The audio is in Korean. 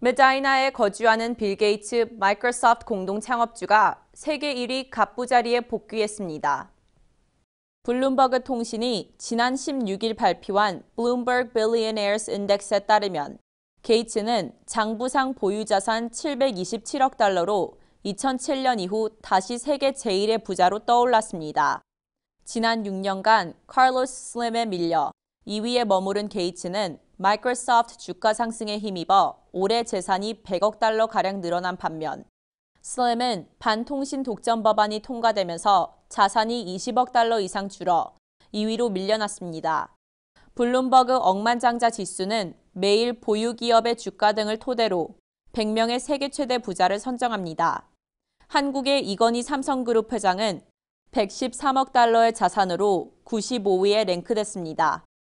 메자이나에 거주하는 빌 게이츠 마이크로소프트 공동 창업주가 세계 1위 갑부자리에 복귀했습니다. 블룸버그 통신이 지난 16일 발표한 블룸버그 빌리언에어스 인덱스에 따르면 게이츠는 장부상 보유자산 727억 달러로 2007년 이후 다시 세계 제1의 부자로 떠올랐습니다. 지난 6년간 칼로스 슬램에 밀려 2위에 머무른 게이츠는 마이크로소프트 주가 상승에 힘입어 올해 재산이 100억 달러가량 늘어난 반면 슬램은 반통신 독점 법안이 통과되면서 자산이 20억 달러 이상 줄어 2위로 밀려났습니다. 블룸버그 억만장자 지수는 매일 보유 기업의 주가 등을 토대로 100명의 세계 최대 부자를 선정합니다. 한국의 이건희 삼성그룹 회장은 113억 달러의 자산으로 95위에 랭크됐습니다.